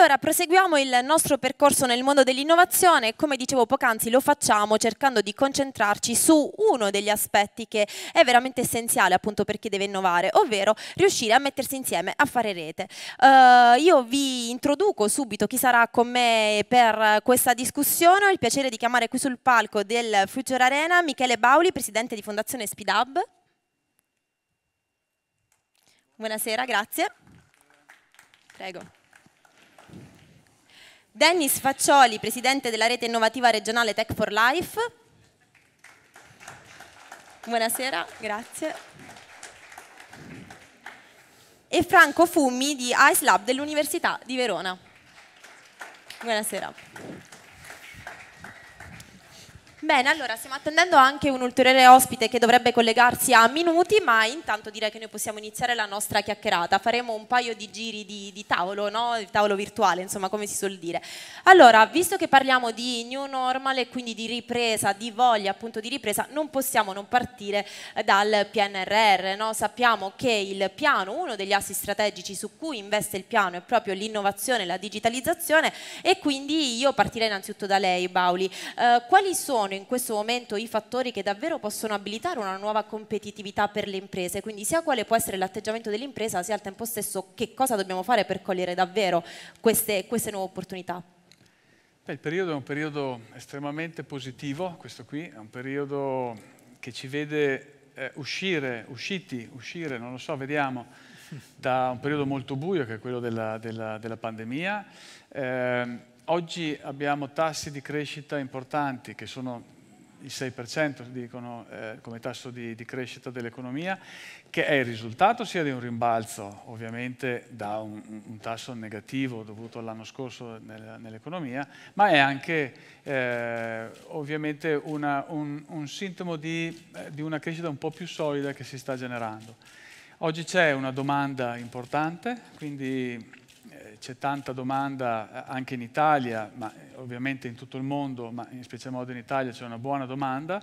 Allora, proseguiamo il nostro percorso nel mondo dell'innovazione e come dicevo poc'anzi lo facciamo cercando di concentrarci su uno degli aspetti che è veramente essenziale appunto per chi deve innovare, ovvero riuscire a mettersi insieme a fare rete. Uh, io vi introduco subito chi sarà con me per questa discussione, ho il piacere di chiamare qui sul palco del Future Arena Michele Bauli, presidente di Fondazione Speedup. Buonasera, grazie. Prego. Dennis Faccioli, presidente della rete innovativa regionale Tech for Life. Buonasera, grazie. E Franco Fummi di ICE Lab dell'Università di Verona. Buonasera. Bene, allora stiamo attendendo anche un ulteriore ospite che dovrebbe collegarsi a minuti, ma intanto direi che noi possiamo iniziare la nostra chiacchierata. Faremo un paio di giri di, di tavolo, no? il tavolo virtuale, insomma, come si suol dire. Allora, visto che parliamo di new normal e quindi di ripresa, di voglia appunto di ripresa, non possiamo non partire eh, dal PNRR. No? Sappiamo che il piano, uno degli assi strategici su cui investe il piano è proprio l'innovazione, la digitalizzazione e quindi io partirei innanzitutto da lei, Bauli. Eh, quali sono sono in questo momento i fattori che davvero possono abilitare una nuova competitività per le imprese, quindi sia quale può essere l'atteggiamento dell'impresa, sia al tempo stesso che cosa dobbiamo fare per cogliere davvero queste, queste nuove opportunità. Beh, il periodo è un periodo estremamente positivo, questo qui, è un periodo che ci vede eh, uscire, usciti, uscire, non lo so, vediamo, da un periodo molto buio che è quello della, della, della pandemia. Eh, oggi abbiamo tassi di crescita importanti che sono il 6% dicono eh, come tasso di, di crescita dell'economia, che è il risultato sia di un rimbalzo, ovviamente da un, un tasso negativo dovuto all'anno scorso nel, nell'economia, ma è anche eh, ovviamente una, un, un, sintomo di, eh, di una crescita un po' più solida che si sta generando. Oggi c'è una domanda importante, quindi c'è tanta domanda eh, anche in Italia, ma eh, ovviamente in tutto il mondo, ma in special modo in Italia c'è una buona domanda,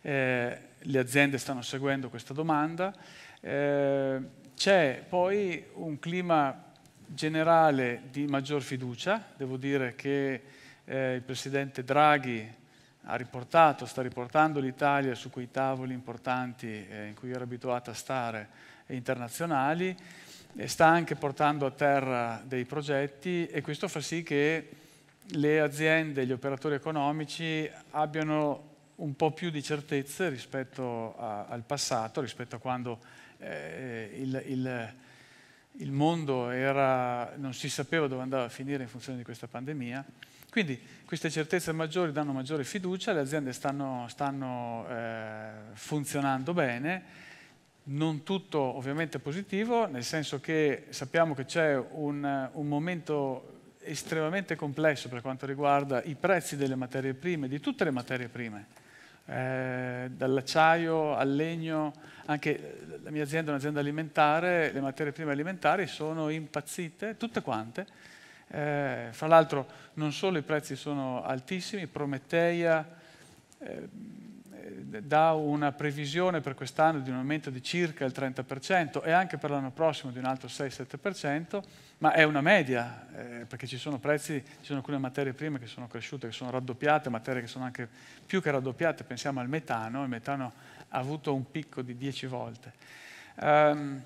eh, le aziende stanno seguendo questa domanda, eh, c'è poi un clima generale di maggior fiducia, devo dire che eh, il Presidente Draghi ha riportato, sta riportando l'Italia su quei tavoli importanti eh, in cui era abituata a stare, internazionali, sta anche portando a terra dei progetti e questo fa sì che le aziende, gli operatori economici abbiano un po' più di certezze rispetto a, al passato, rispetto a quando eh, il, il, il, mondo era, non si sapeva dove andava a finire in funzione di questa pandemia. Quindi queste certezze maggiori danno maggiore fiducia, le aziende stanno, stanno eh, funzionando bene non tutto ovviamente positivo, nel senso che sappiamo che c'è un, un, momento estremamente complesso per quanto riguarda i prezzi delle materie prime, di tutte le materie prime, eh, dall'acciaio al legno, anche la mia azienda è un'azienda alimentare, le materie prime alimentari sono impazzite, tutte quante. Eh, fra l'altro non solo i prezzi sono altissimi, Prometeia... Eh, dà una previsione per quest'anno di un aumento di circa il 30% e anche per l'anno prossimo di un altro 6-7%, ma è una media, eh, perché ci sono prezzi, ci sono alcune materie prime che sono cresciute, che sono raddoppiate, materie che sono anche più che raddoppiate, pensiamo al metano, il metano ha avuto un picco di 10 volte. Um, ehm,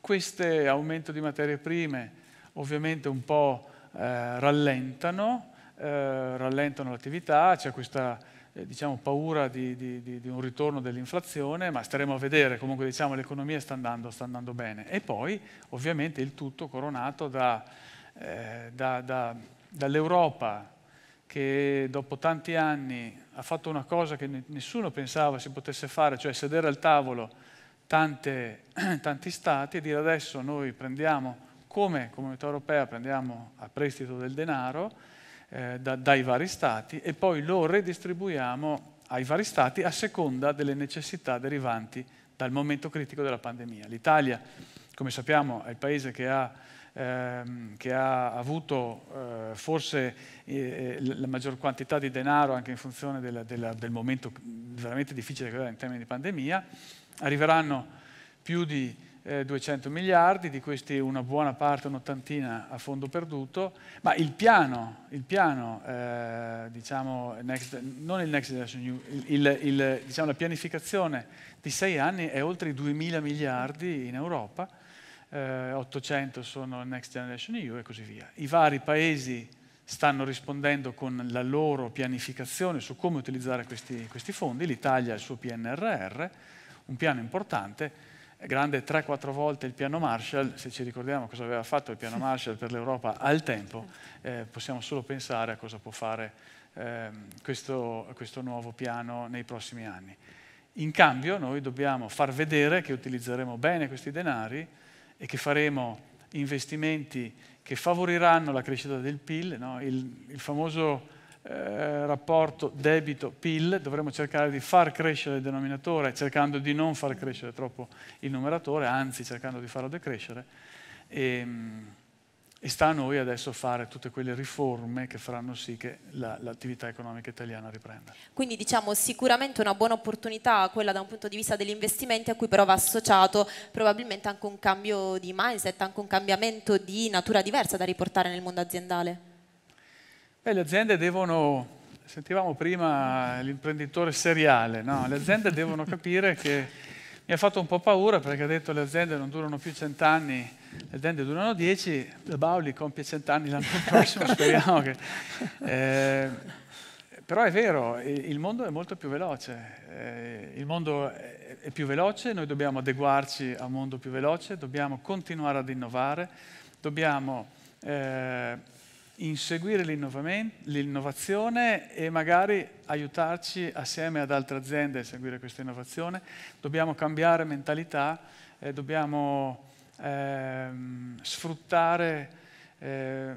questo aumento di materie prime ovviamente un po' eh, rallentano, eh, rallentano l'attività, c'è questa eh, diciamo, paura di, di, di, un ritorno dell'inflazione, ma staremo a vedere, comunque diciamo, l'economia sta andando, sta andando bene. E poi ovviamente il tutto coronato da, eh, da, da, dall'Europa che dopo tanti anni ha fatto una cosa che nessuno pensava si potesse fare, cioè sedere al tavolo tante, tanti stati e dire adesso noi prendiamo, come comunità europea prendiamo a prestito del denaro, eh, da, dai vari stati e poi lo redistribuiamo ai vari stati a seconda delle necessità derivanti dal momento critico della pandemia. L'Italia, come sappiamo, è il paese che ha, ehm, che ha avuto eh, forse eh, eh la maggior quantità di denaro anche in funzione della, della, del momento veramente difficile che era in termini di pandemia. Arriveranno più di eh, 200 miliardi, di questi una buona parte, un'ottantina a fondo perduto, ma il piano, il piano eh, diciamo, next, non il Next Generation EU, il, il, diciamo, la pianificazione di sei anni è oltre i 2.000 miliardi in Europa, eh, 800 sono Next Generation EU e così via. I vari paesi stanno rispondendo con la loro pianificazione su come utilizzare questi, questi fondi, l'Italia ha il suo PNRR, un piano importante, grande 3-4 volte il piano Marshall, se ci ricordiamo cosa aveva fatto il piano Marshall per l'Europa al tempo, eh, possiamo solo pensare a cosa può fare eh, questo, questo nuovo piano nei prossimi anni. In cambio noi dobbiamo far vedere che utilizzeremo bene questi denari e che faremo investimenti che favoriranno la crescita del PIL, no? il, il famoso eh, rapporto debito-PIL, dovremmo cercare di far crescere il denominatore cercando di non far crescere troppo il numeratore, anzi cercando di farlo decrescere. E, ehm, e sta a noi adesso fare tutte quelle riforme che faranno sì che la, l'attività economica italiana riprenda. Quindi diciamo sicuramente una buona opportunità quella da un punto di vista degli investimenti a cui però va associato probabilmente anche un cambio di mindset, anche un cambiamento di natura diversa da riportare nel mondo aziendale. Beh, le aziende devono, sentivamo prima l'imprenditore seriale, no? le aziende devono capire che mi ha fatto un po' paura perché ha detto che le aziende non durano più cent'anni, le aziende durano dieci, la Bauli compie cent'anni l'anno prossimo, speriamo che... Eh, però è vero, il mondo è molto più veloce, eh, il mondo è più veloce, noi dobbiamo adeguarci a un mondo più veloce, dobbiamo continuare ad innovare, dobbiamo eh, inseguire l'innovazione e magari aiutarci assieme ad altre aziende a seguire questa innovazione. Dobbiamo cambiare mentalità, eh, dobbiamo ehm, sfruttare eh,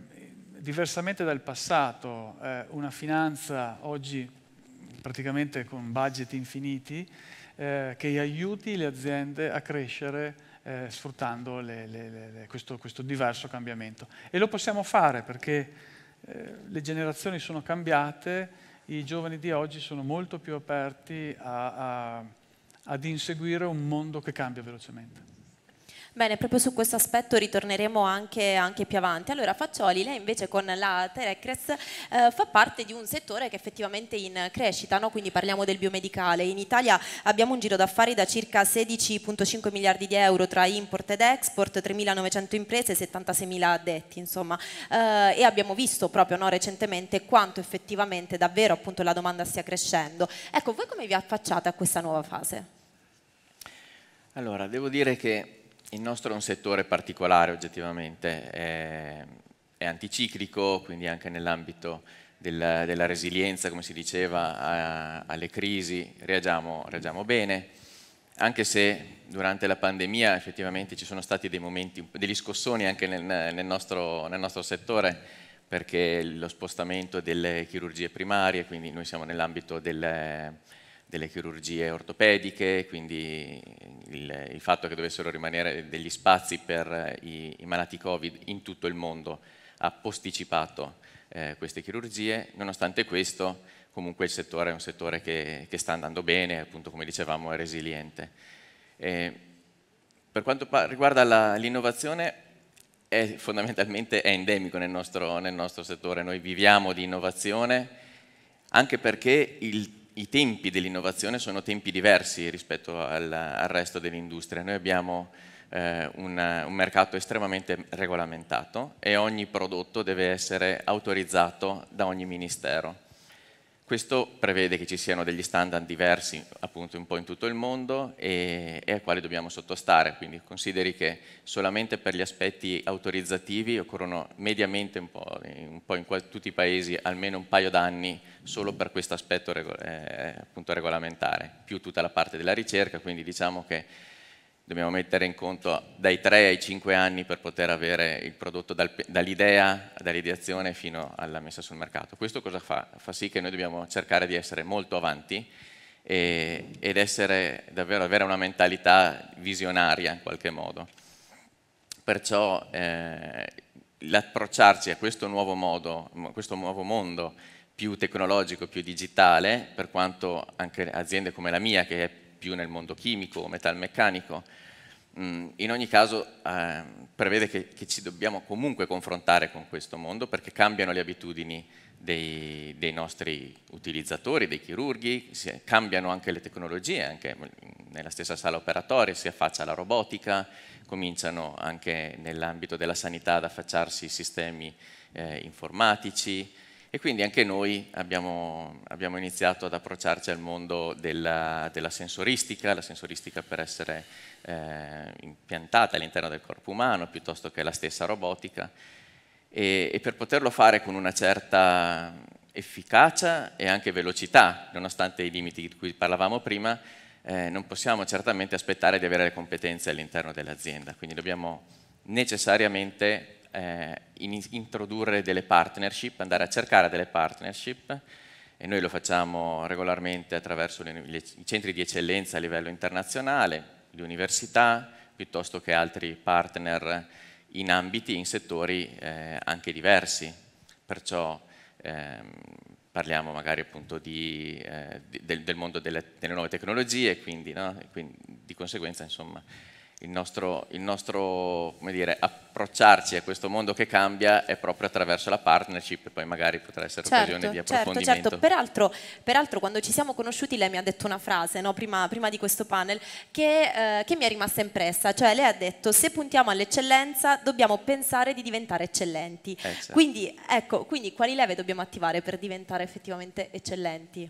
diversamente dal passato eh, una finanza oggi praticamente con budget infiniti eh, che aiuti le aziende a crescere eh, sfruttando le, le, le, questo, questo, diverso cambiamento. E lo possiamo fare perché eh, le generazioni sono cambiate, i giovani di oggi sono molto più aperti a, a, ad inseguire un mondo che cambia velocemente. Bene, proprio su questo aspetto ritorneremo anche, anche più avanti. Allora Faccioli, lei invece con la Terecres eh, fa parte di un settore che è effettivamente in crescita, no? quindi parliamo del biomedicale. In Italia abbiamo un giro d'affari da circa 16,5 miliardi di euro tra import ed export, 3.900 imprese e 76.000 addetti insomma eh, e abbiamo visto proprio no, recentemente quanto effettivamente davvero appunto la domanda stia crescendo. Ecco, voi come vi affacciate a questa nuova fase? Allora, devo dire che il nostro è un settore particolare oggettivamente, è, è anticiclico, quindi anche nell'ambito del, della resilienza, come si diceva, a, alle crisi reagiamo, reagiamo, bene, anche se durante la pandemia effettivamente ci sono stati dei momenti, degli scossoni anche nel, nel, nostro, nel nostro settore, perché lo spostamento delle chirurgie primarie, quindi noi siamo nell'ambito delle delle chirurgie ortopediche, quindi il, il, fatto che dovessero rimanere degli spazi per eh, i, i malati Covid in tutto il mondo ha posticipato eh, queste chirurgie, nonostante questo comunque il settore è un settore che, che sta andando bene, appunto come dicevamo è resiliente. E eh, per quanto riguarda l'innovazione, è fondamentalmente è endemico nel nostro, nel nostro settore, noi viviamo di innovazione, anche perché il i tempi dell'innovazione sono tempi diversi rispetto al, al resto dell'industria. Noi abbiamo eh, un, un, mercato estremamente regolamentato e ogni prodotto deve essere autorizzato da ogni ministero. Questo prevede che ci siano degli standard diversi appunto un po' in tutto il mondo e, e ai quali dobbiamo sottostare, quindi consideri che solamente per gli aspetti autorizzativi occorrono mediamente un po', un po in tutti i paesi almeno un paio d'anni solo per questo aspetto eh, regolamentare, più tutta la parte della ricerca, quindi diciamo che dobbiamo mettere in conto dai 3 ai 5 anni per poter avere il prodotto dal, dall'idea, dall'ideazione fino alla messa sul mercato. Questo cosa fa? Fa sì che noi dobbiamo cercare di essere molto avanti e, ed essere, davvero avere una mentalità visionaria in qualche modo. Perciò eh, l'approcciarci a questo nuovo, modo, questo nuovo mondo più tecnologico, più digitale, per quanto anche aziende come la mia, che è più nel mondo chimico o metalmeccanico. Mm, in ogni caso eh, prevede che, che, ci dobbiamo comunque confrontare con questo mondo perché cambiano le abitudini dei, dei nostri utilizzatori, dei chirurghi, cambiano anche le tecnologie, anche nella stessa sala operatoria si affaccia la robotica, cominciano anche nell'ambito della sanità ad affacciarsi sistemi eh, informatici, e quindi anche noi abbiamo, abbiamo iniziato ad approcciarci al mondo della, della sensoristica, la sensoristica per essere eh, impiantata all'interno del corpo umano piuttosto che la stessa robotica. E, e per poterlo fare con una certa efficacia e anche velocità, nonostante i limiti di cui parlavamo prima, eh, non possiamo certamente aspettare di avere le competenze all'interno dell'azienda, quindi dobbiamo necessariamente eh, introdurre delle partnership, andare a cercare delle partnership e noi lo facciamo regolarmente attraverso le, le, i centri di eccellenza a livello internazionale, le università, piuttosto che altri partner in ambiti, in settori eh, anche diversi. Perciò ehm, parliamo magari appunto di, eh, del, del, mondo delle, delle, nuove tecnologie, quindi, no? quindi di conseguenza insomma il nostro, il nostro dire, approcciarci a questo mondo che cambia è proprio attraverso la partnership, poi magari potrà essere certo, occasione di approfondimento. Certo, certo. Peraltro, peraltro, quando ci siamo conosciuti lei mi ha detto una frase no, prima, prima, di questo panel che, eh, che, mi è rimasta impressa, cioè lei ha detto se puntiamo all'eccellenza dobbiamo pensare di diventare eccellenti, eh, certo. quindi, ecco, quindi quali leve dobbiamo attivare per diventare effettivamente eccellenti?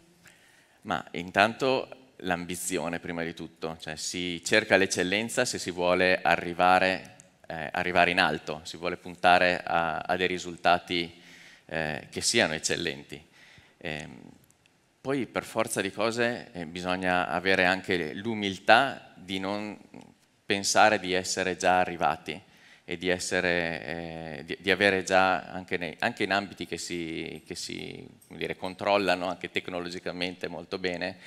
Ma intanto l'ambizione prima di tutto, cioè si cerca l'eccellenza se si vuole arrivare, eh, arrivare in alto, si vuole puntare a, a dei risultati eh, che siano eccellenti. Eh, poi per forza di cose eh, bisogna avere anche l'umiltà di non pensare di essere già arrivati e di, essere, eh, di, di avere già anche, nei, anche, in ambiti che si, che si dire, controllano anche tecnologicamente molto bene,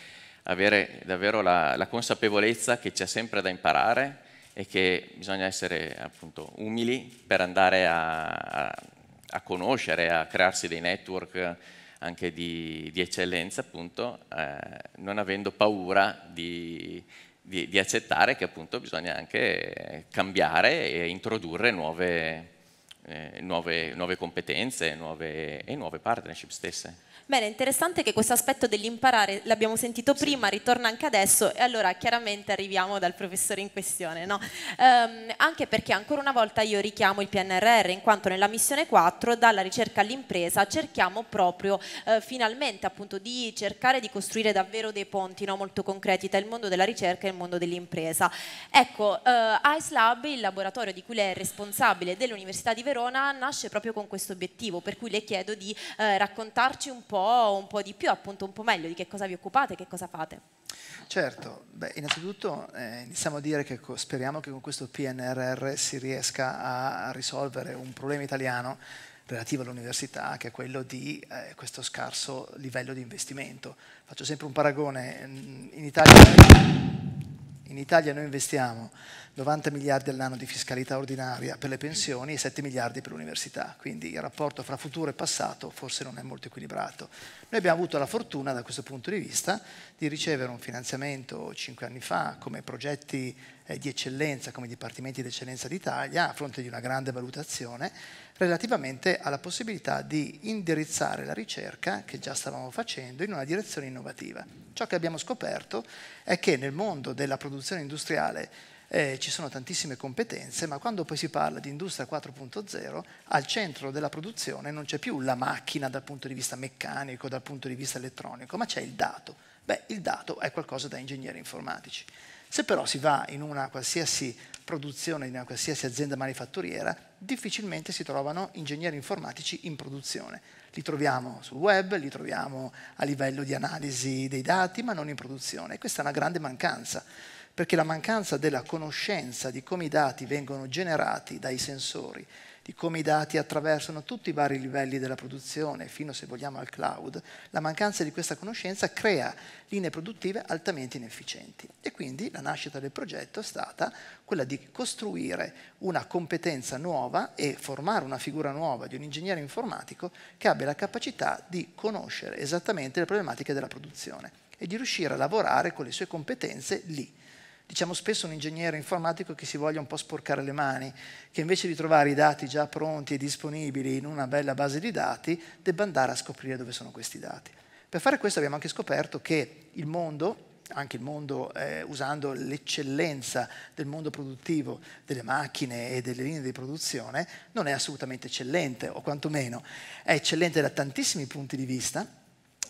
avere davvero la, la consapevolezza che c'è sempre da imparare e che bisogna essere appunto umili per andare a, a, a conoscere, a crearsi dei network anche di, di eccellenza, appunto, eh, non avendo paura di, di, di, accettare che appunto bisogna anche cambiare e introdurre nuove, eh, nuove, nuove competenze nuove, e nuove partnership stesse. Bene, interessante che questo aspetto dell'imparare l'abbiamo sentito prima, ritorna anche adesso e allora chiaramente arriviamo dal professore in questione. No? Ehm, anche perché ancora una volta io richiamo il PNRR in quanto nella missione 4 dalla ricerca all'impresa cerchiamo proprio eh, finalmente appunto di cercare di costruire davvero dei ponti no? molto concreti tra il mondo della ricerca e il mondo dell'impresa. Ecco, eh, ICE Lab, il laboratorio di cui lei è responsabile dell'Università di Verona, nasce proprio con questo obiettivo, per cui le chiedo di eh, raccontarci un po' po', un po' di più, appunto un po' meglio di che cosa vi occupate, che cosa fate. Certo, beh, innanzitutto eh, iniziamo a dire che speriamo che con questo PNRR si riesca a risolvere un problema italiano relativo all'università, che è quello di eh, questo scarso livello di investimento. Faccio sempre un paragone, mm, in Italia in Italia noi investiamo 90 miliardi all'anno di fiscalità ordinaria per le pensioni e 7 miliardi per l'università, quindi il rapporto fra futuro e passato forse non è molto equilibrato. Noi abbiamo avuto la fortuna da questo punto di vista di ricevere un finanziamento 5 anni fa come progetti eh, di eccellenza come dipartimenti di eccellenza d'Italia a fronte di una grande valutazione relativamente alla possibilità di indirizzare la ricerca che già stavamo facendo in una direzione innovativa. Ciò che abbiamo scoperto è che nel mondo della produzione industriale eh, ci sono tantissime competenze, ma quando poi si parla di industria 4.0, al centro della produzione non c'è più la macchina dal punto di vista meccanico, dal punto di vista elettronico, ma c'è il dato. Beh, il dato è qualcosa da ingegneri informatici. Se però si va in una qualsiasi produzione, in una qualsiasi azienda manifatturiera, difficilmente si trovano ingegneri informatici in produzione. Li troviamo sul web, li troviamo a livello di analisi dei dati, ma non in produzione. E questa è una grande mancanza, perché la mancanza della conoscenza di come i dati vengono generati dai sensori di come i dati attraversano tutti i vari livelli della produzione, fino se vogliamo al cloud, la mancanza di questa conoscenza crea linee produttive altamente inefficienti. E quindi la nascita del progetto è stata quella di costruire una competenza nuova e formare una figura nuova di un ingegnere informatico che abbia la capacità di conoscere esattamente le problematiche della produzione e di riuscire a lavorare con le sue competenze lì diciamo spesso un ingegnere informatico che si voglia un po' sporcare le mani, che invece di trovare i dati già pronti e disponibili in una bella base di dati, debba andare a scoprire dove sono questi dati. Per fare questo abbiamo anche scoperto che il mondo, anche il mondo eh, usando l'eccellenza del mondo produttivo delle macchine e delle linee di produzione non è assolutamente eccellente o quantomeno è eccellente da tantissimi punti di vista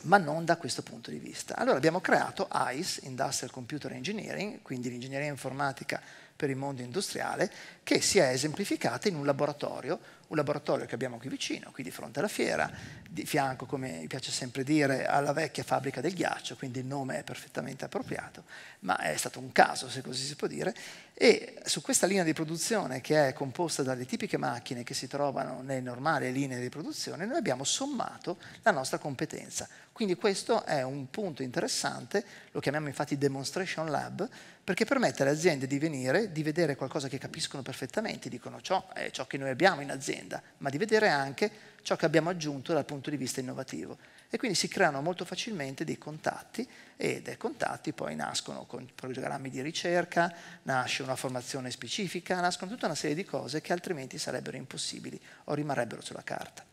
ma non da questo punto di vista. Allora abbiamo creato ICE, Industrial Computer Engineering, quindi l'ingegneria informatica per il mondo industriale, che si è esemplificata in un laboratorio, un laboratorio che abbiamo qui vicino, qui di fronte alla fiera, di fianco, come piace sempre dire, alla vecchia fabbrica del ghiaccio, quindi il nome è perfettamente appropriato, ma è stato un caso, se così si può dire, e su questa linea di produzione, che è composta dalle tipiche macchine che si trovano nelle normali linee di produzione, noi abbiamo sommato la nostra competenza. Quindi questo è un punto interessante, lo chiamiamo infatti demonstration lab, perché permette alle aziende di venire, di vedere qualcosa che capiscono perfettamente, dicono ciò è ciò che noi abbiamo in azienda, ma di vedere anche ciò che abbiamo aggiunto dal punto di vista innovativo. E quindi si creano molto facilmente dei contatti e dai contatti poi nascono con programmi di ricerca, nasce una formazione specifica, nascono tutta una serie di cose che altrimenti sarebbero impossibili o rimarrebbero sulla carta.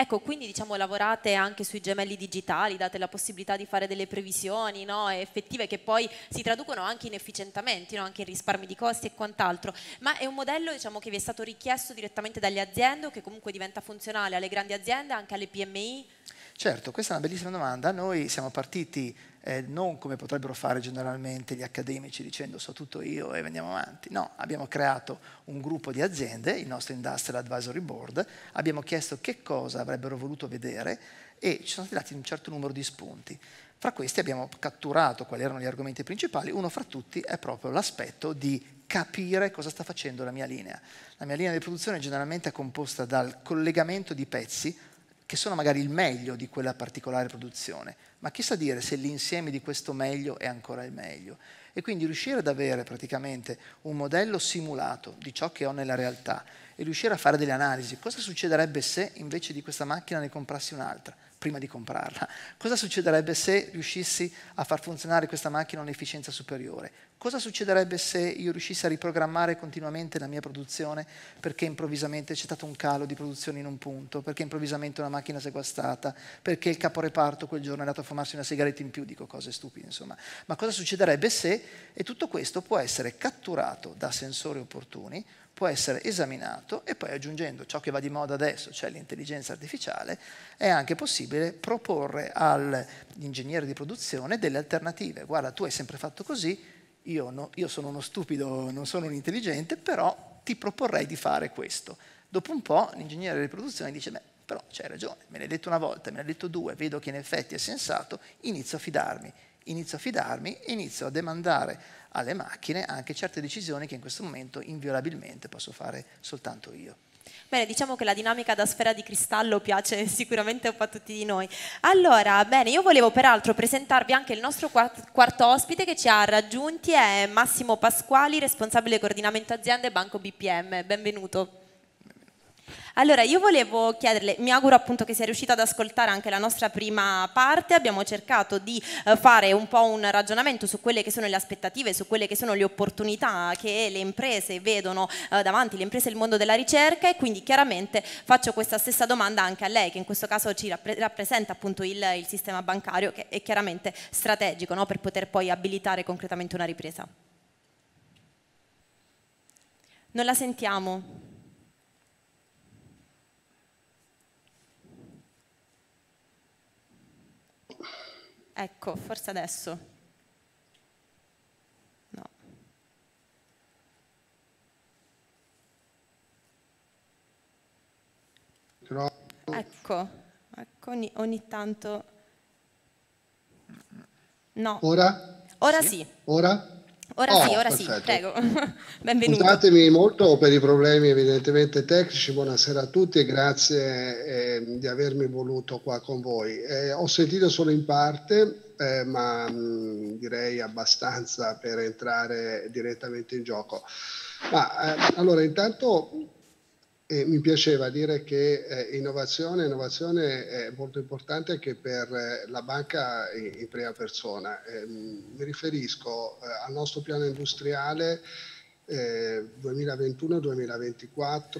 Ecco, quindi diciamo lavorate anche sui gemelli digitali, date la possibilità di fare delle previsioni no, effettive che poi si traducono anche in efficientamenti, no, anche in risparmi di costi e quant'altro, ma è un modello diciamo, che vi è stato richiesto direttamente dalle aziende o che comunque diventa funzionale alle grandi aziende, anche alle PMI? Certo, questa è una bellissima domanda. Noi siamo partiti eh, non come potrebbero fare generalmente gli accademici dicendo so tutto io e andiamo avanti. No, abbiamo creato un gruppo di aziende, il nostro Industrial Advisory Board, abbiamo chiesto che cosa avrebbero voluto vedere e ci sono stati dati un certo numero di spunti. Fra questi abbiamo catturato quali erano gli argomenti principali, uno fra tutti è proprio l'aspetto di capire cosa sta facendo la mia linea. La mia linea di produzione generalmente è composta dal collegamento di pezzi che sono magari il meglio di quella particolare produzione, ma chissà dire se l'insieme di questo meglio è ancora il meglio. E quindi riuscire ad avere praticamente un modello simulato di ciò che ho nella realtà e riuscire a fare delle analisi. Cosa succederebbe se invece di questa macchina ne comprassi un'altra? prima di comprarla. Cosa succederebbe se riuscissi a far funzionare questa macchina a un'efficienza superiore? Cosa succederebbe se io riuscissi a riprogrammare continuamente la mia produzione perché improvvisamente c'è stato un calo di produzione in un punto, perché improvvisamente una macchina si è guastata, perché il caporeparto quel giorno è andato a fumarsi una sigaretta in più, dico cose stupide insomma. Ma cosa succederebbe se? E tutto questo può essere catturato da sensori opportuni, può essere esaminato e poi aggiungendo ciò che va di moda adesso, cioè l'intelligenza artificiale, è anche possibile proporre all'ingegnere di produzione delle alternative. Guarda, tu hai sempre fatto così, io, no, io sono uno stupido, non sono un intelligente, però ti proporrei di fare questo. Dopo un po' l'ingegnere di produzione dice, beh, però c'hai ragione, me l'hai detto una volta, me l'hai detto due, vedo che in effetti è sensato, inizio a fidarmi inizio a fidarmi e inizio a demandare alle macchine anche certe decisioni che in questo momento inviolabilmente posso fare soltanto io. Bene, diciamo che la dinamica da sfera di cristallo piace sicuramente un po' a tutti di noi. Allora, bene, io volevo peraltro presentarvi anche il nostro quarto ospite che ci ha raggiunti, è Massimo Pasquali, responsabile coordinamento aziende Banco BPM. Benvenuto. Allora, io volevo chiederle, mi auguro appunto che sia riuscita ad ascoltare anche la nostra prima parte, abbiamo cercato di eh, fare un po' un ragionamento su quelle che sono le aspettative, su quelle che sono le opportunità che le imprese vedono eh, davanti, le imprese e il mondo della ricerca e quindi chiaramente faccio questa stessa domanda anche a lei che in questo caso ci rappresenta appunto il, il sistema bancario che è chiaramente strategico no? per poter poi abilitare concretamente una ripresa. Non la sentiamo. Ecco, forse adesso. No. Ecco, ecco ogni, ogni, tanto. No. Ora? Ora sì. sì. Ora? Ora oh, sì, ora perfetto. sì, prego. Benvenuto. Scusatemi molto per i problemi evidentemente tecnici, buonasera a tutti e grazie eh, di avermi voluto qua con voi. Eh, ho sentito solo in parte, eh, ma mh, mm, direi abbastanza per entrare direttamente in gioco. Ma eh, allora intanto e mi piaceva dire che eh, innovazione, innovazione, è molto importante anche per eh, la banca in, in prima persona. Eh, mi riferisco eh, al nostro piano industriale eh, 2021-2024,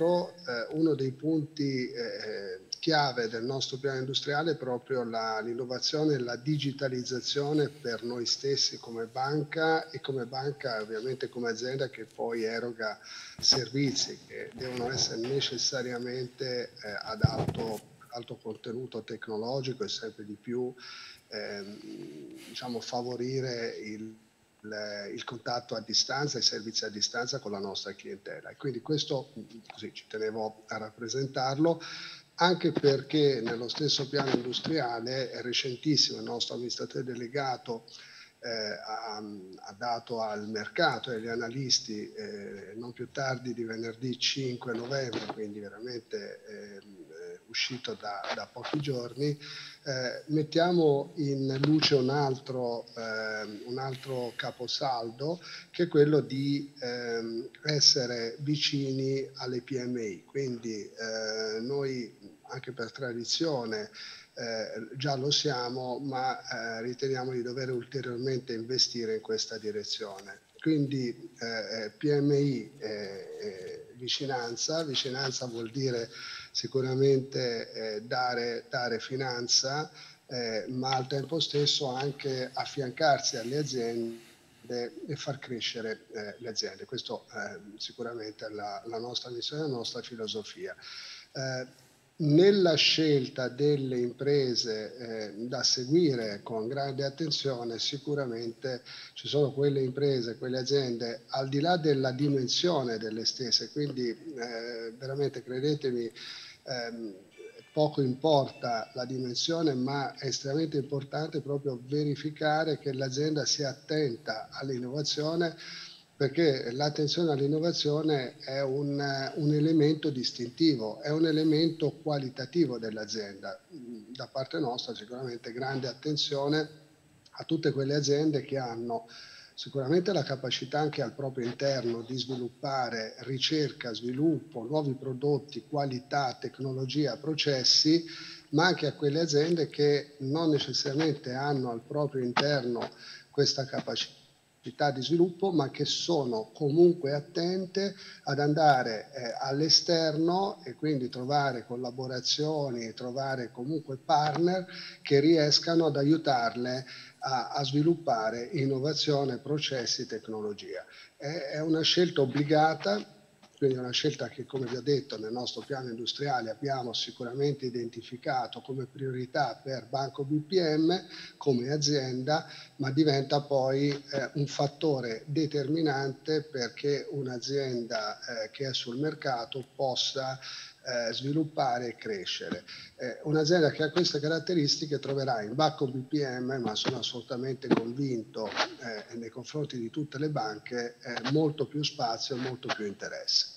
eh, uno dei punti eh, chiave del nostro piano industriale è proprio la, l'innovazione e la digitalizzazione per noi stessi come banca e come banca ovviamente come azienda che poi eroga servizi che devono essere necessariamente eh, ad alto, alto, contenuto tecnologico e sempre di più eh, diciamo, favorire il il, contatto a distanza, i servizi a distanza con la nostra clientela. E quindi questo così, ci tenevo a rappresentarlo anche perché nello stesso piano industriale è recentissimo il nostro amministratore delegato eh, ha, ha, dato al mercato e agli analisti eh, non più tardi di venerdì 5 novembre, quindi veramente eh, uscito da, da pochi giorni, eh, mettiamo in luce un altro, eh, un altro, caposaldo che è quello di eh, essere vicini alle PMI, quindi eh, noi anche per tradizione eh, già lo siamo, ma eh, riteniamo di dover ulteriormente investire in questa direzione. Quindi PMI vicinanza, vicinanza vuol dire sicuramente eh, dare, dare, finanza, eh, ma al tempo stesso anche affiancarsi alle aziende e far crescere eh, le aziende. Questa è eh, sicuramente è la, la, nostra missione, la nostra filosofia. Eh, nella scelta delle imprese eh, da seguire con grande attenzione sicuramente ci sono quelle imprese, quelle aziende al di là della dimensione delle stesse, quindi veramente credetemi ehm, poco importa la dimensione, ma è estremamente importante proprio verificare che l'azienda sia attenta all'innovazione perché l'attenzione all'innovazione è un, un, elemento distintivo, è un elemento qualitativo dell'azienda. Da parte nostra sicuramente grande attenzione a tutte quelle aziende che hanno sicuramente la capacità anche al proprio interno di sviluppare ricerca, sviluppo, nuovi prodotti, qualità, tecnologia, processi, ma anche a quelle aziende che non necessariamente hanno al proprio interno questa capacità di sviluppo, ma che sono comunque attente ad andare eh, all'esterno e quindi trovare collaborazioni, trovare comunque partner che riescano ad aiutarle a, a sviluppare innovazione, processi, e tecnologia. È, è una scelta obbligata quindi è una scelta che, come vi ho detto, nel nostro piano industriale abbiamo sicuramente identificato come priorità per Banco BPM, come azienda, ma diventa poi eh, un fattore determinante perché un'azienda eh, che è sul mercato possa eh, sviluppare e crescere. Eh, un'azienda che ha queste caratteristiche troverà in Bacco BPM, ma sono assolutamente convinto eh, nei confronti di tutte le banche, eh, molto più spazio e molto più interesse.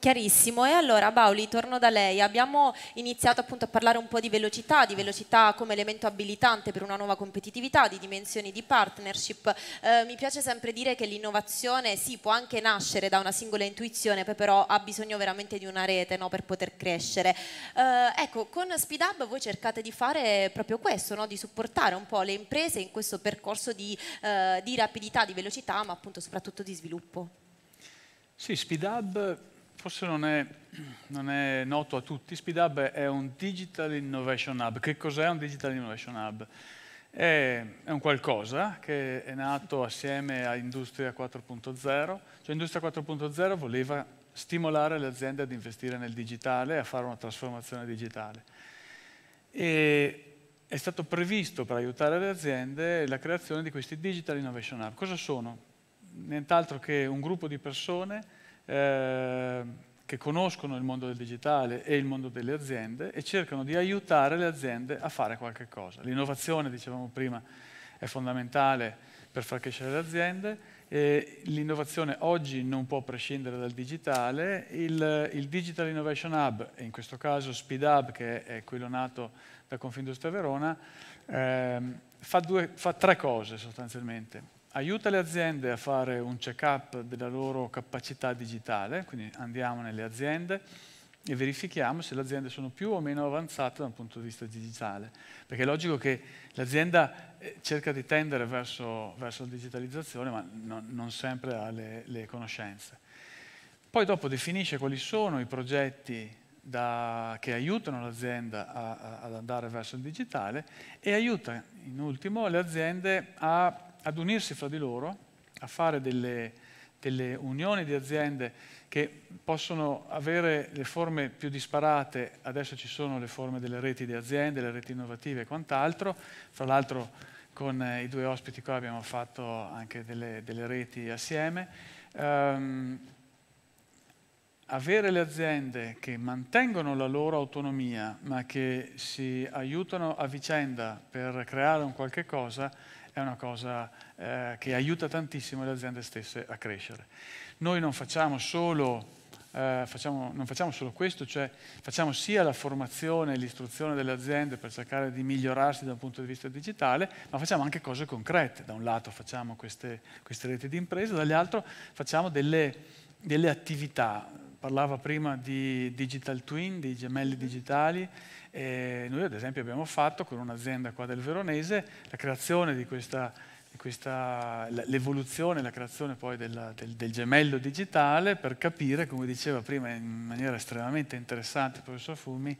Chiarissimo, e allora Bauli, torno da lei. Abbiamo iniziato appunto a parlare un po' di velocità, di velocità come elemento abilitante per una nuova competitività, di dimensioni di partnership. Eh, mi piace sempre dire che l'innovazione sì, può anche nascere da una singola intuizione, però ha bisogno veramente di una rete no, per poter crescere. Eh, ecco, con Speed SpeedUp voi cercate di fare proprio questo, no, di supportare un po' le imprese in questo percorso di, eh, di rapidità, di velocità, ma appunto soprattutto di sviluppo. Sì, Speed SpeedUp forse non è, non è, noto a tutti, Speed Hub è un Digital Innovation Hub. Che cos'è un Digital Innovation Hub? È, è un qualcosa che è nato assieme a Industria 4.0, cioè Industria 4.0 voleva stimolare le aziende ad investire nel digitale e a fare una trasformazione digitale. E è stato previsto per aiutare le aziende la creazione di questi Digital Innovation Hub. Cosa sono? Nient'altro che un gruppo di persone Ehm, che conoscono il mondo del digitale e il mondo delle aziende e cercano di aiutare le aziende a fare qualche cosa. L'innovazione, dicevamo prima, è fondamentale per far crescere le aziende e l'innovazione oggi non può prescindere dal digitale. Il, il Digital Innovation Hub, in questo caso Speed Hub, che è quello nato da Confindustria Verona, eh, fa, due, fa tre cose sostanzialmente aiuta le aziende a fare un check-up della loro capacità digitale, quindi andiamo nelle aziende e verifichiamo se le aziende sono più o meno avanzate da un punto di vista digitale, perché è logico che l'azienda eh, cerca di tendere verso, verso la digitalizzazione, ma no, non sempre ha le, le conoscenze. Poi dopo definisce quali sono i progetti da, che aiutano l'azienda ad andare verso il digitale e aiuta in ultimo le aziende a ad unirsi fra di loro, a fare delle, delle unioni di aziende che possono avere le forme più disparate, adesso ci sono le forme delle reti di aziende, le reti innovative e quant'altro, fra l'altro con eh, i due ospiti qua abbiamo fatto anche delle, delle reti assieme. Um, avere le aziende che mantengono la loro autonomia ma che si aiutano a vicenda per creare un qualche cosa è una cosa eh, che aiuta tantissimo le aziende stesse a crescere. Noi non facciamo solo Uh, facciamo, non facciamo solo questo, cioè facciamo sia la formazione e l'istruzione delle aziende per cercare di migliorarsi da un punto di vista digitale, ma facciamo anche cose concrete. Da un lato facciamo queste, queste reti di impresa, dall'altro facciamo delle, delle, attività. Parlava prima di digital twin, di gemelli digitali, e noi ad esempio abbiamo fatto con un'azienda qua del Veronese la creazione di questa, questa l'evoluzione, la creazione poi della, del, del, gemello digitale per capire, come diceva prima in maniera estremamente interessante il professor Fumi,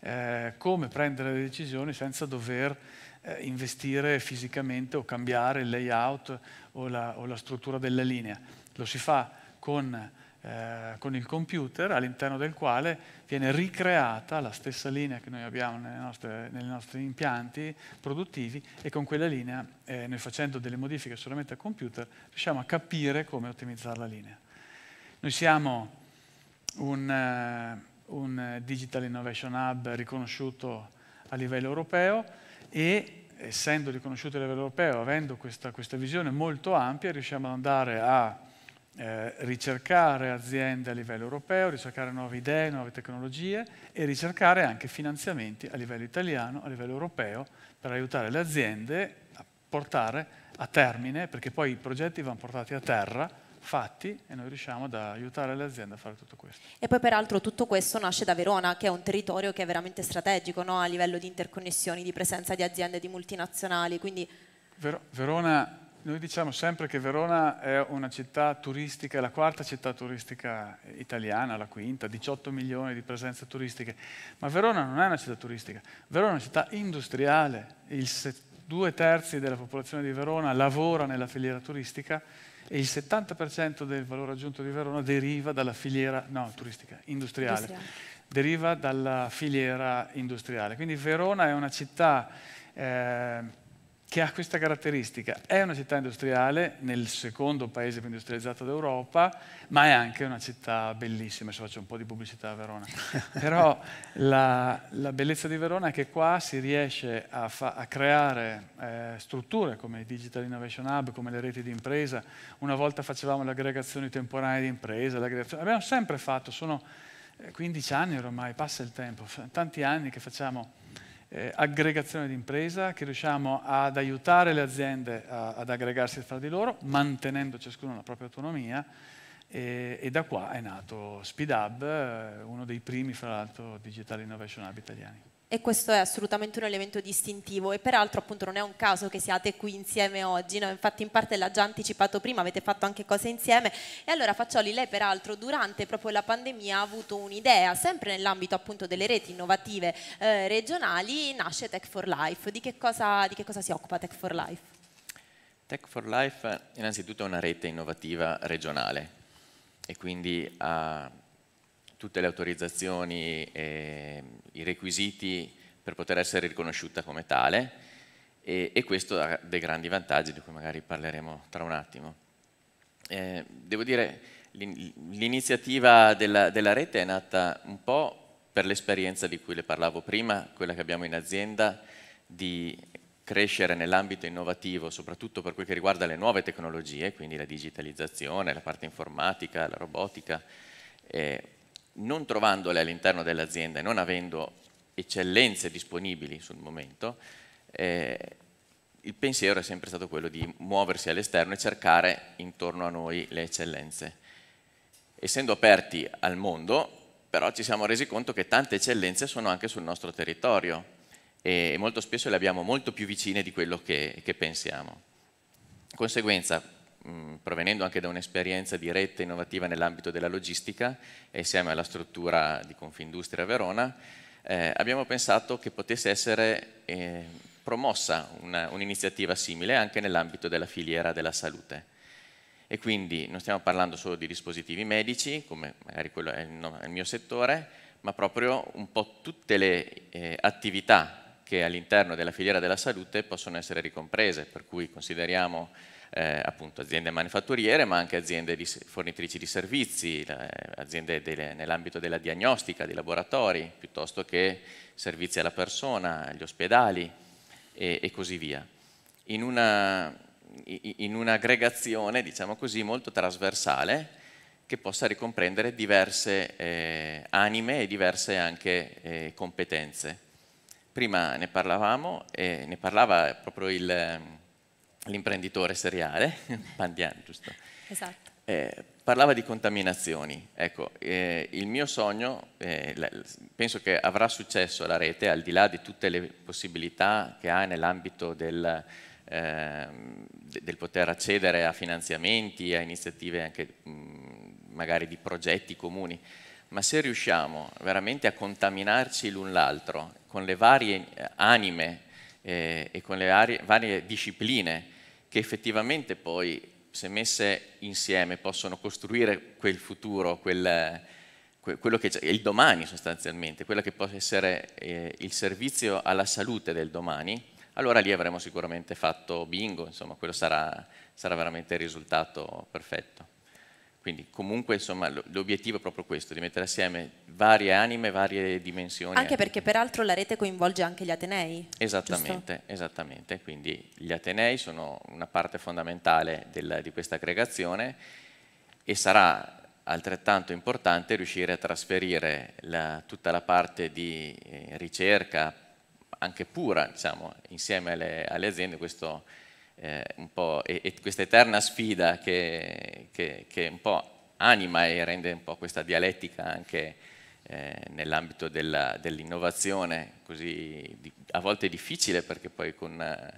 eh, come prendere le decisioni senza dover eh, investire fisicamente o cambiare il layout o la, o la struttura della linea. Lo si fa con eh, con il computer all'interno del quale viene ricreata la stessa linea che noi abbiamo nostre, nei nostri impianti produttivi e con quella linea, eh, noi facendo delle modifiche solamente al computer, riusciamo a capire come ottimizzare la linea. Noi siamo un, eh, un Digital Innovation Hub riconosciuto a livello europeo e essendo riconosciuto a livello europeo, avendo questa, questa visione molto ampia, riusciamo ad andare a eh, ricercare aziende a livello europeo, ricercare nuove idee, nuove tecnologie e ricercare anche finanziamenti a livello italiano, a livello europeo, per aiutare le aziende a portare a termine, perché poi i progetti vanno portati a terra, fatti e noi riusciamo ad aiutare le aziende a fare tutto questo. E poi peraltro tutto questo nasce da Verona, che è un territorio che è veramente strategico no? a livello di interconnessioni, di presenza di aziende, di multinazionali. Quindi... Ver Verona noi diciamo sempre che Verona è una città turistica, è la quarta città turistica italiana, la quinta, 18 milioni di presenze turistiche, ma Verona non è una città turistica, Verona è una città industriale, il due terzi della popolazione di Verona lavora nella filiera turistica e il 70% del valore aggiunto di Verona deriva dalla filiera no, turistica, industriale, industriale, deriva dalla filiera industriale. Quindi Verona è una città... Eh, che ha questa caratteristica. È una città industriale, nel secondo paese più industrializzato d'Europa, ma è anche una città bellissima, adesso faccio un po' di pubblicità a Verona. Però la, la, bellezza di Verona è che qua si riesce a, fa, a creare eh, strutture come il Digital Innovation Hub, come le reti di impresa. Una volta facevamo le aggregazioni temporanee di impresa, l'aggregazione... abbiamo sempre fatto, sono 15 eh, anni ormai, passa il tempo, tanti anni che facciamo eh, aggregazione d'impresa, che riusciamo ad aiutare le aziende a, ad aggregarsi fra di loro, mantenendo ciascuno la propria autonomia. E, e da qua è nato Speed Hub, eh, uno dei primi, fra l'altro, digital innovation hub italiani e questo è assolutamente un elemento distintivo e peraltro appunto non è un caso che siate qui insieme oggi, no? infatti in parte l'ha già anticipato prima, avete fatto anche cose insieme e allora Faccioli lei peraltro durante proprio la pandemia ha avuto un'idea, sempre nell'ambito appunto delle reti innovative eh, regionali, nasce Tech for Life, di che, cosa, di che cosa si occupa Tech for Life? Tech for Life innanzitutto è una rete innovativa regionale e quindi ha tutte le autorizzazioni e i requisiti per poter essere riconosciuta come tale e, e questo ha dei grandi vantaggi di cui magari parleremo tra un attimo. Eh, devo dire, l'iniziativa della, della rete è nata un po' per l'esperienza di cui le parlavo prima, quella che abbiamo in azienda, di crescere nell'ambito innovativo, soprattutto per quel che riguarda le nuove tecnologie, quindi la digitalizzazione, la parte informatica, la robotica, eh, non trovandole all'interno dell'azienda e non avendo eccellenze disponibili sul momento, eh, il pensiero è sempre stato quello di muoversi all'esterno e cercare intorno a noi le eccellenze. Essendo aperti al mondo, però ci siamo resi conto che tante eccellenze sono anche sul nostro territorio e molto spesso le abbiamo molto più vicine di quello che, che pensiamo. Conseguenza, Mm, provenendo anche da un'esperienza diretta e innovativa nell'ambito della logistica, insieme alla struttura di Confindustria Verona, eh, abbiamo pensato che potesse essere eh, promossa un'iniziativa simile anche nell'ambito della filiera della salute. E quindi non stiamo parlando solo di dispositivi medici, come magari quello è il, no, è il mio settore, ma proprio un po' tutte le eh, attività che all'interno della filiera della salute possono essere ricomprese, per cui consideriamo eh, appunto aziende manifatturiere ma anche aziende di, fornitrici di servizi, eh, aziende nell'ambito della diagnostica, dei laboratori, piuttosto che servizi alla persona, agli ospedali e, e così via. In, una, in un'aggregazione, diciamo così, molto trasversale che possa ricomprendere diverse eh, anime e diverse anche eh, competenze. Prima ne parlavamo e eh, ne parlava proprio il ehm, l'imprenditore seriale, Pandian, giusto? Esatto. Eh, parlava di contaminazioni. Ecco, eh, il mio sogno, eh, penso che avrà successo la rete, al di là di tutte le possibilità che ha nell'ambito del, ehm, del, poter accedere a finanziamenti, a iniziative anche mh, magari di progetti comuni, ma se riusciamo veramente a contaminarci l'un l'altro con le varie anime eh, e con le varie discipline, che effettivamente poi, se messe insieme, possono costruire quel futuro, quel, quello che è il domani sostanzialmente, quello che può essere eh, il servizio alla salute del domani, allora lì avremo sicuramente fatto bingo, insomma, quello sarà, sarà veramente il risultato perfetto. Quindi comunque insomma, l'obiettivo è proprio questo, di mettere assieme varie anime, varie dimensioni. Anche perché peraltro la rete coinvolge anche gli Atenei. Esattamente, giusto? esattamente. Quindi gli Atenei sono una parte fondamentale del, di questa aggregazione e sarà altrettanto importante riuscire a trasferire la, tutta la parte di eh, ricerca, anche pura, diciamo, insieme alle, alle aziende, questo eh, e, e questa eterna sfida che, che, che, un po' anima e rende un po' questa dialettica anche eh, nell'ambito dell'innovazione, dell così di, a volte difficile perché poi con,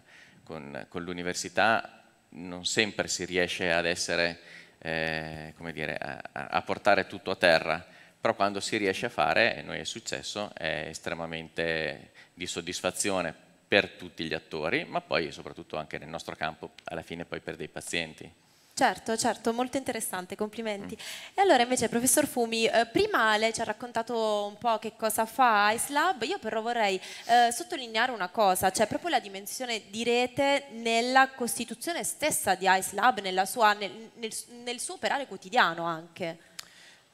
con, con l'università non sempre si riesce ad essere, eh, come dire, a, a portare tutto a terra, però quando si riesce a fare, e noi è successo, è estremamente di soddisfazione per tutti gli attori, ma poi soprattutto anche nel nostro campo, alla fine poi per dei pazienti. Certo, certo, molto interessante, complimenti. Mm. E allora invece, professor Fumi, eh, prima lei ci ha raccontato un po' che cosa fa Ice Lab, io però vorrei eh, sottolineare una cosa, cioè proprio la dimensione di rete nella costituzione stessa di Ice Lab, sua, nel, nel, nel suo operare quotidiano anche.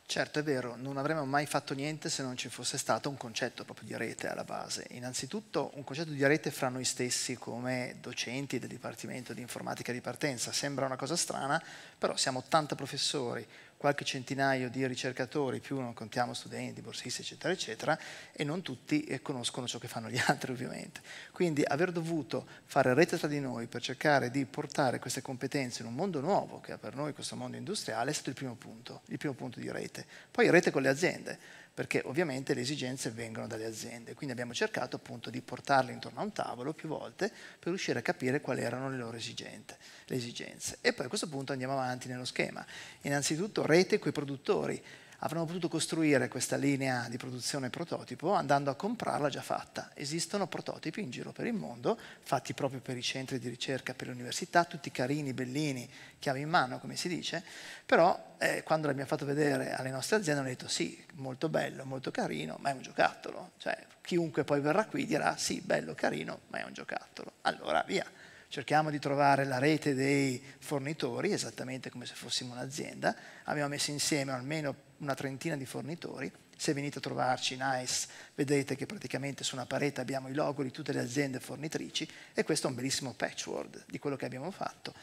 Certo, è vero, non avremmo mai fatto niente se non ci fosse stato un concetto proprio di rete alla base. Innanzitutto un concetto di rete fra noi stessi come docenti del Dipartimento di Informatica di partenza. Sembra una cosa strana, però siamo 80 professori, qualche centinaio di ricercatori, più non contiamo studenti, borsisti, eccetera, eccetera, e non tutti eh, conoscono ciò che fanno gli altri ovviamente. Quindi aver dovuto fare rete tra di noi per cercare di portare queste competenze in un mondo nuovo, che è per noi questo mondo industriale, è stato il primo punto, il primo punto di rete. Poi rete con le aziende perché ovviamente le esigenze vengono dalle aziende. Quindi abbiamo cercato appunto di portarle intorno a un tavolo più volte per riuscire a capire quali erano le loro esigenze. Le esigenze. E poi a questo punto andiamo avanti nello schema. Innanzitutto rete coi produttori avremmo potuto costruire questa linea di produzione prototipo andando a comprarla già fatta. Esistono prototipi in giro per il mondo, fatti proprio per i centri di ricerca, per le università, tutti carini, bellini, chiavi in mano, come si dice, però eh, quando l'abbiamo fatto vedere alle nostre aziende hanno detto sì, molto bello, molto carino, ma è un giocattolo. Cioè, chiunque poi verrà qui dirà sì, bello, carino, ma è un giocattolo. Allora, via cerchiamo di trovare la rete dei fornitori, esattamente come se fossimo un'azienda, abbiamo messo insieme almeno una trentina di fornitori, se venite a trovarci in nice, vedete che praticamente su una parete abbiamo i logo di tutte le aziende fornitrici e questo è un bellissimo patchwork di quello che abbiamo fatto.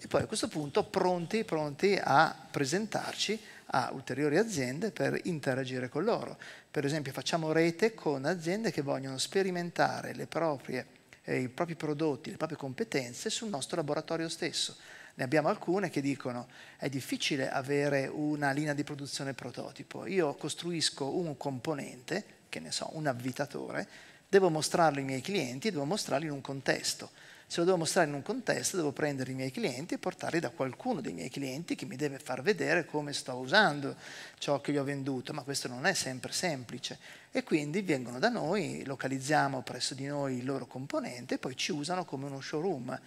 E poi a questo punto pronti, pronti a presentarci a ulteriori aziende per interagire con loro. Per esempio facciamo rete con aziende che vogliono sperimentare le proprie eh, i propri prodotti, le proprie competenze sul nostro laboratorio stesso. Ne abbiamo alcune che dicono è difficile avere una linea di produzione prototipo. Io costruisco un componente, che ne so, un avvitatore, devo mostrarlo ai miei clienti, devo mostrarlo in un contesto se lo devo mostrare in un contesto devo prendere i miei clienti e portarli da qualcuno dei miei clienti che mi deve far vedere come sto usando ciò che gli ho venduto, ma questo non è sempre semplice. E quindi vengono da noi, localizziamo presso di noi il loro componente e poi ci usano come uno showroom.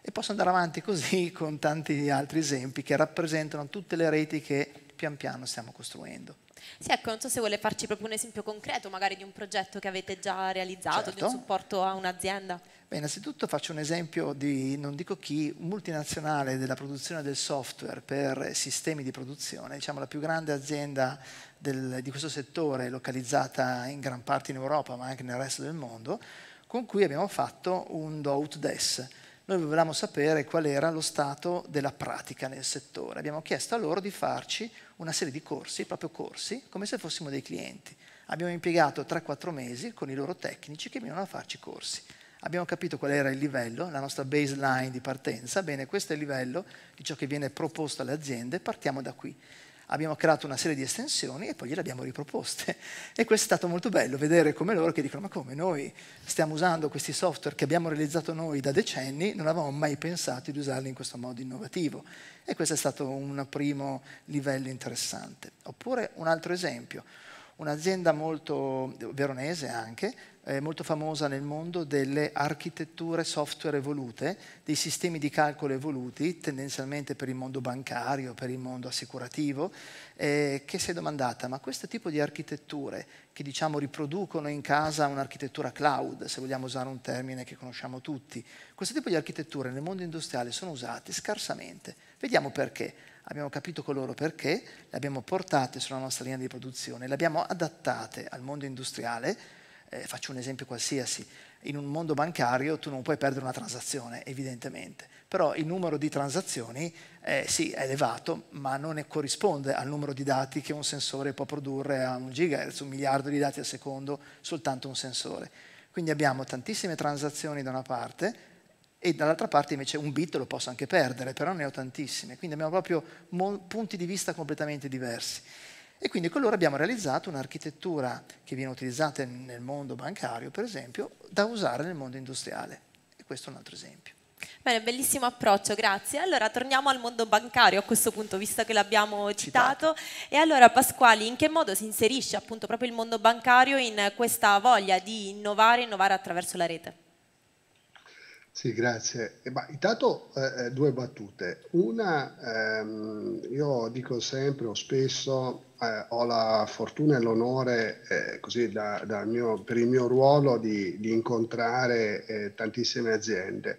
E posso andare avanti così con tanti altri esempi che rappresentano tutte le reti che pian piano stiamo costruendo. Sì, ecco, non so se vuole farci proprio un esempio concreto, magari di un progetto che avete già realizzato, certo. di un certo. supporto a un'azienda. Beh, innanzitutto faccio un esempio di, non dico chi, multinazionale della produzione del software per sistemi di produzione, diciamo la più grande azienda del, di questo settore, localizzata in gran parte in Europa, ma anche nel resto del mondo, con cui abbiamo fatto un do-out-des, noi volevamo sapere qual era lo stato della pratica nel settore. Abbiamo chiesto a loro di farci una serie di corsi, proprio corsi, come se fossimo dei clienti. Abbiamo impiegato 3-4 mesi con i loro tecnici che venivano a farci corsi. Abbiamo capito qual era il livello, la nostra baseline di partenza. Bene, questo è il livello di ciò che viene proposto alle aziende, partiamo da qui abbiamo creato una serie di estensioni e poi gliele abbiamo riproposte. E questo è stato molto bello, vedere come loro che dicono ma come noi stiamo usando questi software che abbiamo realizzato noi da decenni, non avevamo mai pensato di usarli in questo modo innovativo. E questo è stato un primo livello interessante. Oppure un altro esempio, un'azienda molto veronese anche, eh, molto famosa nel mondo delle architetture software evolute, dei sistemi di calcolo evoluti, tendenzialmente per il mondo bancario, per il mondo assicurativo, eh, che si è domandata, ma questo tipo di architetture che diciamo riproducono in casa un'architettura cloud, se vogliamo usare un termine che conosciamo tutti, questo tipo di architetture nel mondo industriale sono usate scarsamente. Vediamo perché. Abbiamo capito coloro perché, le abbiamo portate sulla nostra linea di produzione, le abbiamo adattate al mondo industriale, eh, faccio un esempio qualsiasi, in un mondo bancario tu non puoi perdere una transazione, evidentemente, però il numero di transazioni eh, sì, è elevato, ma non corrisponde al numero di dati che un sensore può produrre a un gigahertz, un miliardo di dati al secondo, soltanto un sensore. Quindi abbiamo tantissime transazioni da una parte e dall'altra parte invece un bit lo posso anche perdere, però ne ho tantissime, quindi abbiamo proprio punti di vista completamente diversi. E quindi con loro abbiamo realizzato un'architettura che viene utilizzata nel mondo bancario, per esempio, da usare nel mondo industriale. E questo è un altro esempio. Bene, bellissimo approccio, grazie. Allora torniamo al mondo bancario a questo punto, visto che l'abbiamo citato. citato. E allora Pasquali, in che modo si inserisce appunto proprio il mondo bancario in questa voglia di innovare, innovare attraverso la rete? Sì, grazie. Eh, bah, intanto eh, eh, due battute. Una, ehm, io dico sempre o spesso, eh, ho la fortuna e l'onore, eh, così da, da mio, per il mio ruolo, di, di incontrare eh, tantissime aziende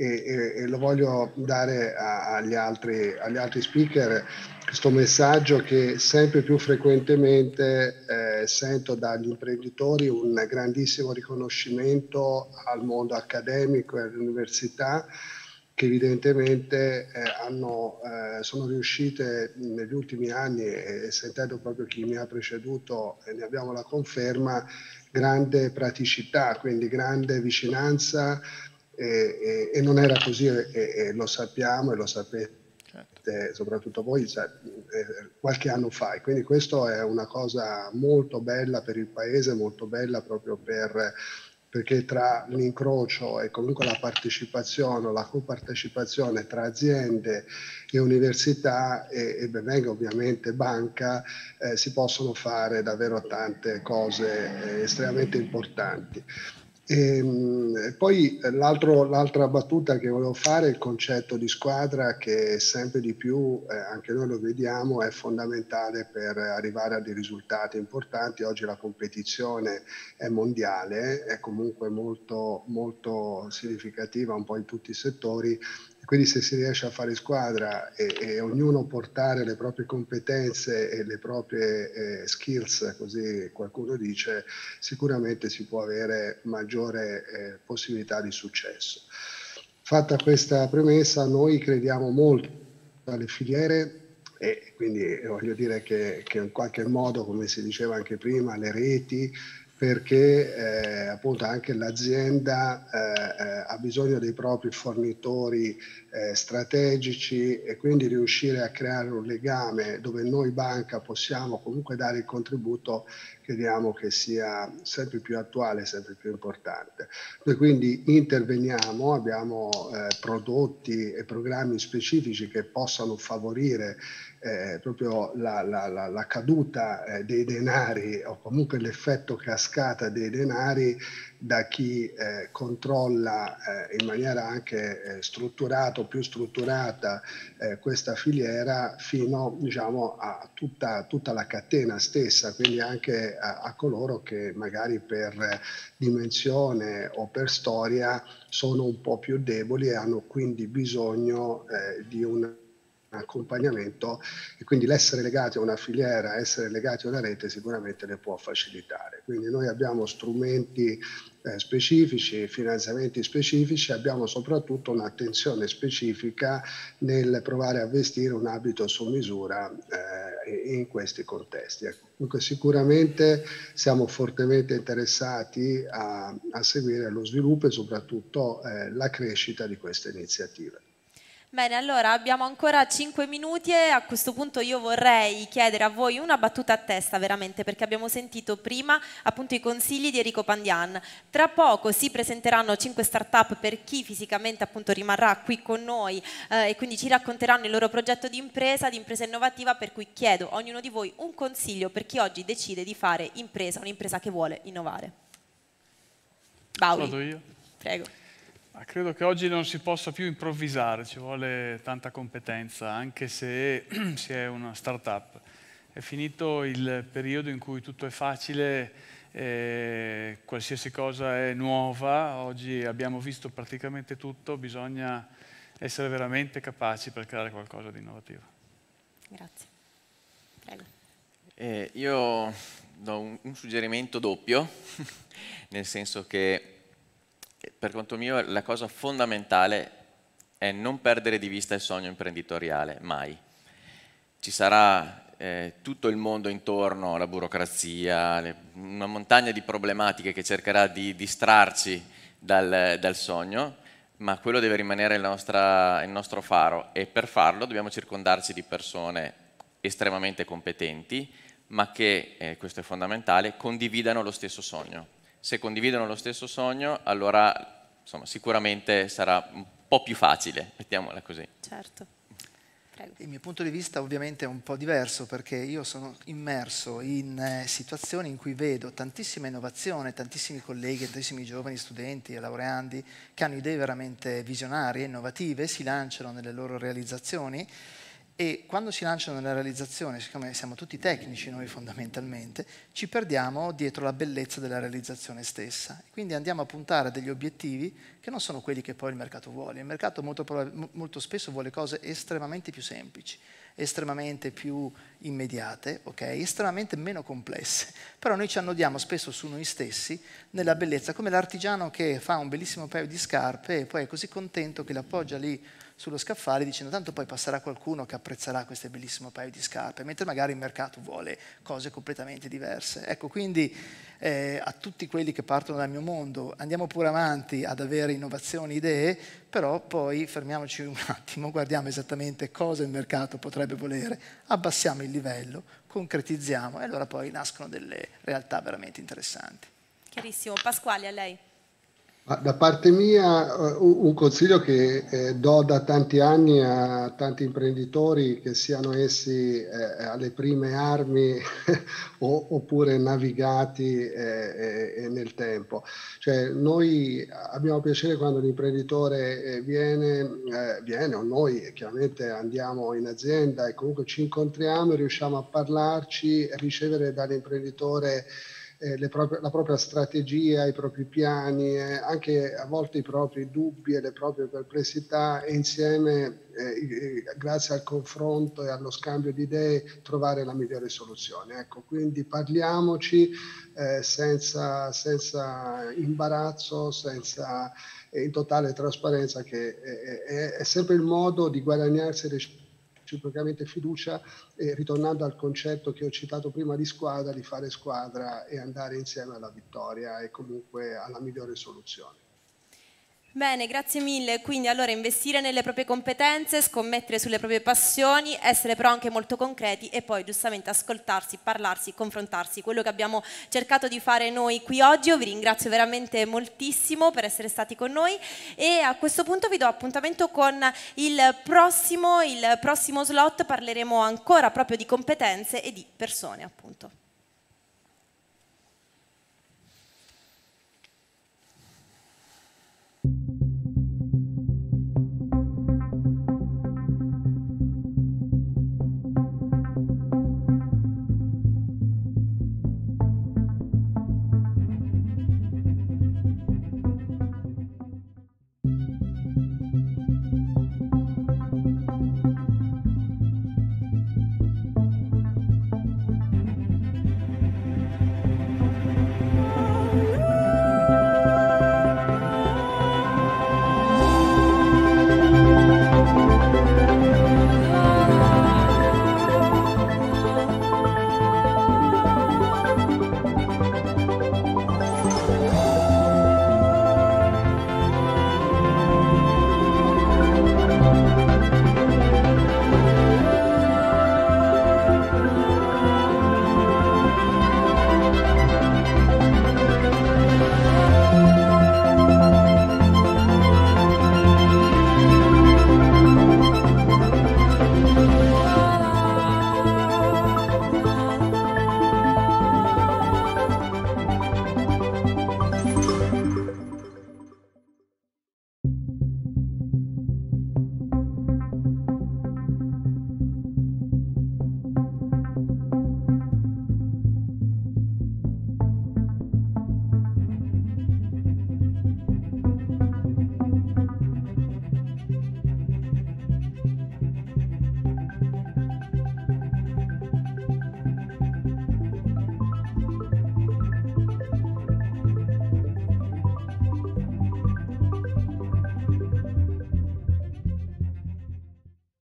e, e, e lo voglio dare a, agli, altri, agli, altri, speaker questo messaggio che sempre più frequentemente eh, sento dagli imprenditori un grandissimo riconoscimento al mondo accademico e all'università che evidentemente eh, hanno, eh, sono riuscite negli ultimi anni, e, e sentendo proprio chi mi ha preceduto e ne abbiamo la conferma, grande praticità, quindi grande vicinanza e, e, e non era così e, lo sappiamo e lo sapete certo. soprattutto voi eh, qualche anno fa e quindi questa è una cosa molto bella per il paese, molto bella proprio per perché tra l'incrocio e comunque la partecipazione o la copartecipazione tra aziende e università e, e ben venga ovviamente banca, eh, si possono fare davvero tante cose eh, estremamente importanti. E ehm, poi eh, l'altra battuta che volevo fare è il concetto di squadra che sempre di più, eh, anche noi lo vediamo, è fondamentale per arrivare a dei risultati importanti. Oggi la competizione è mondiale, è comunque molto, molto significativa un po' in tutti i settori quindi se si riesce a fare squadra e, e ognuno portare le proprie competenze e le proprie eh, skills, così qualcuno dice, sicuramente si può avere maggiore eh, possibilità di successo. Fatta questa premessa, noi crediamo molto alle filiere e quindi voglio dire che, che, in qualche modo, come si diceva anche prima, le reti perché eh, appunto anche l'azienda eh, eh ha bisogno dei propri fornitori eh, strategici e quindi riuscire a creare un legame dove noi banca possiamo comunque dare il contributo crediamo che sia sempre più attuale, sempre più importante. Noi quindi interveniamo, abbiamo eh, prodotti e programmi specifici che possano favorire eh, proprio la, la, la, la caduta eh, dei denari o comunque l'effetto cascata dei denari da chi eh, controlla eh, in maniera anche eh, strutturata o più strutturata eh, questa filiera fino diciamo, a tutta, tutta, la catena stessa, quindi anche a, a coloro che magari per dimensione o per storia sono un po' più deboli e hanno quindi bisogno eh, di un accompagnamento e quindi l'essere legati a una filiera, essere legati a una rete sicuramente le può facilitare. Quindi noi abbiamo strumenti eh, specifici, finanziamenti specifici, abbiamo soprattutto un'attenzione specifica nel provare a vestire un abito su misura eh, in questi contesti. Dunque ecco, sicuramente siamo fortemente interessati a, a seguire lo sviluppo e soprattutto eh, la crescita di queste iniziative. Bene, allora abbiamo ancora 5 minuti e a questo punto io vorrei chiedere a voi una battuta a testa veramente perché abbiamo sentito prima appunto i consigli di Enrico Pandian. Tra poco si presenteranno 5 start-up per chi fisicamente appunto rimarrà qui con noi eh, e quindi ci racconteranno il loro progetto di impresa, di impresa innovativa per cui chiedo a ognuno di voi un consiglio per chi oggi decide di fare impresa, un'impresa che vuole innovare. Bauli. Vado io. Prego. Ma credo che oggi non si possa più improvvisare, ci vuole tanta competenza, anche se si è una start-up. È finito il periodo in cui tutto è facile, eh, qualsiasi cosa è nuova, oggi abbiamo visto praticamente tutto, bisogna essere veramente capaci per creare qualcosa di innovativo. Grazie. Prego. Eh, io do un, un suggerimento doppio, nel senso che per conto mio la cosa fondamentale è non perdere di vista il sogno imprenditoriale, mai. Ci sarà eh, tutto il mondo intorno, la burocrazia, le, una montagna di problematiche che cercherà di distrarci dal, dal sogno, ma quello deve rimanere il, nostra, il nostro faro e per farlo dobbiamo circondarci di persone estremamente competenti, ma che, eh, questo è fondamentale, condividano lo stesso sogno se condividono lo stesso sogno, allora insomma, sicuramente sarà un po' più facile, mettiamola così. Certo. Prego. Il mio punto di vista ovviamente è un po' diverso perché io sono immerso in eh, situazioni in cui vedo tantissima innovazione, tantissimi colleghi, tantissimi giovani studenti e laureandi che hanno idee veramente visionarie, innovative, si lanciano nelle loro realizzazioni e quando si lanciano nella realizzazione, siccome siamo tutti tecnici noi fondamentalmente, ci perdiamo dietro la bellezza della realizzazione stessa. Quindi andiamo a puntare a degli obiettivi che non sono quelli che poi il mercato vuole. Il mercato molto, molto spesso vuole cose estremamente più semplici, estremamente più immediate, okay? estremamente meno complesse. Però noi ci annodiamo spesso su noi stessi nella bellezza, come l'artigiano che fa un bellissimo paio di scarpe e poi è così contento che l'appoggia lì sullo scaffale dicendo tanto poi passerà qualcuno che apprezzerà questo bellissimo paio di scarpe, mentre magari il mercato vuole cose completamente diverse. Ecco, quindi eh, a tutti quelli che partono dal mio mondo, andiamo pure avanti ad avere innovazioni, idee, però poi fermiamoci un attimo, guardiamo esattamente cosa il mercato potrebbe volere, abbassiamo il livello, concretizziamo e allora poi nascono delle realtà veramente interessanti. Chiarissimo. Pasquale, a lei. Ah, da parte mia eh, un consiglio che eh, do da tanti anni a tanti imprenditori che siano essi eh, alle prime armi oppure navigati nel tempo. Cioè, noi abbiamo piacere quando l'imprenditore viene, viene o noi chiaramente andiamo in azienda e comunque ci incontriamo e riusciamo a parlarci e ricevere dall'imprenditore eh, proprie, la propria strategia, i propri piani, eh, anche a volte i propri dubbi e le proprie perplessità e insieme, eh, grazie al confronto e allo scambio di idee, trovare la migliore soluzione. Ecco, quindi parliamoci eh, senza, senza, imbarazzo, senza, eh, in totale trasparenza, che è, è, è sempre il modo di guadagnarsi rispetto reciprocamente fiducia e ritornando al concetto che ho citato prima di squadra, di fare squadra e andare insieme alla vittoria e comunque alla migliore soluzione. Bene, grazie mille. Quindi allora investire nelle proprie competenze, scommettere sulle proprie passioni, essere però anche molto concreti e poi giustamente ascoltarsi, parlarsi, confrontarsi. Quello che abbiamo cercato di fare noi qui oggi, io vi ringrazio veramente moltissimo per essere stati con noi e a questo punto vi do appuntamento con il prossimo, il prossimo slot, parleremo ancora proprio di competenze e di persone appunto. Thank you.